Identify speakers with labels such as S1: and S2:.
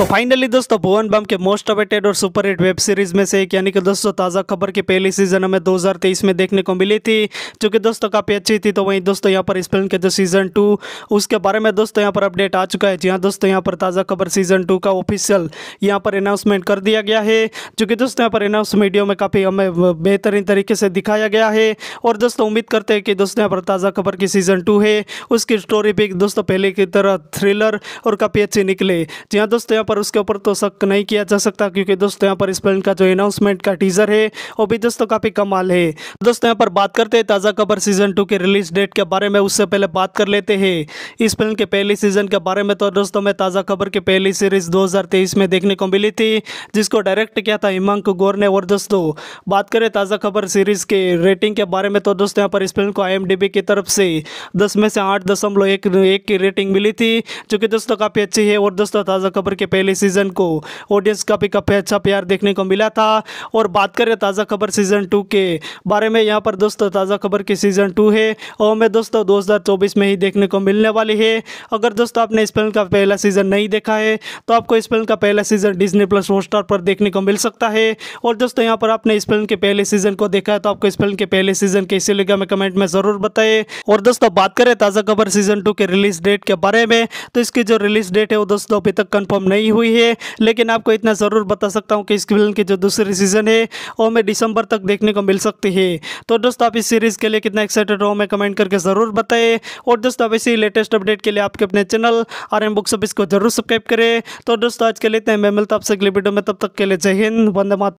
S1: तो फाइनली दोस्तों भुवन बम के मोस्ट अवेटेड और सुपर हिट वेब सीरीज में से एक यानी कि दोस्तों ताज़ा खबर की पहली सीजन हमें 2023 में देखने को मिली थी जो कि दोस्तों काफ़ी अच्छी थी तो वहीं दोस्तों यहाँ पर इस फिल्म के जो सीज़न टू उसके बारे में दोस्तों यहाँ पर अपडेट आ चुका है जी हाँ दोस्तों यहाँ पर ताज़ा खबर सीज़न टू का ऑफिशियल यहाँ पर अनाउंसमेंट कर दिया गया है जो कि दोस्तों यहाँ पर अनाउंस मीडियो में काफ़ी हमें बेहतरीन तरीके से दिखाया गया है और दोस्तों उम्मीद करते हैं कि दोस्तों यहाँ पर ताज़ा खबर की सीज़न टू है उसकी स्टोरी भी दोस्तों पहले की तरह थ्रिलर और काफ़ी अच्छी निकले जी हाँ दोस्तों यहाँ पर उसके ऊपर तो शक नहीं किया जा सकता क्योंकि दोस्तों यहाँ पर इस फिल्म का जो अनाउंसमेंट का टीजर है वो भी दोस्तों काफ़ी कमाल है दोस्तों यहाँ पर बात करते हैं ताज़ा खबर सीजन टू के रिलीज डेट के बारे में उससे पहले बात कर लेते हैं इस फिल्म के पहले सीजन के बारे में तो दोस्तों में ताज़ा खबर की पहली सीरीज दो में देखने को मिली थी जिसको डायरेक्ट किया था हिमांक गौर ने और दोस्तों बात करें ताज़ा खबर सीरीज के रेटिंग के बारे में तो दोस्तों यहाँ पर इस फिल्म को आई की तरफ से दस में से आठ दशमलव एक की रेटिंग मिली थी जो कि दोस्तों काफ़ी अच्छी है और दोस्तों ताज़ा खबर के पहले सीज़न को ऑडियंस का भी काफ़ी अच्छा प्यार देखने को मिला था और बात करें ताज़ा खबर सीज़न टू के बारे में यहाँ पर दोस्तों ताज़ा खबर की सीज़न टू है और मैं दोस्तों 2024 में ही देखने को मिलने वाली है अगर दोस्तों आपने इस फिल्म का पहला सीज़न नहीं देखा है तो आपको इस फिल्म का पहला सीज़न डिजनी प्लस हॉटस्टार पर देखने को मिल सकता है और दोस्तों यहाँ पर आपने इस फिल्म के पहले सीज़न को देखा है तो आपको इस फिल्म के पहले सीज़न कैसे लगा हमें कमेंट में ज़रूर बताए और दोस्तों बात करें ताज़ा खबर सीज़न टू के रिलीज़ डेट के बारे में तो इसकी जो रिलीज़ डेट है वो दोस्तों अभी तक कन्फर्म नहीं नहीं हुई है लेकिन आपको इतना ज़रूर बता सकता हूँ कि इस फिल्म की जो दूसरी सीज़न है वो हमें दिसंबर तक देखने को मिल सकती है तो दोस्तों आप इस सीरीज़ के लिए कितना एक्साइटेड हो हमें कमेंट करके ज़रूर बताएं और दोस्तों आप इसी लेटेस्ट अपडेट के लिए आपके अपने चैनल आर एम बुक को जरूर सब्सक्राइब करें तो दोस्तों आज के लिए इतना मैं मिलता आपसे अगले वीडियो में तब तक के लिए जय हिंद वंदे मात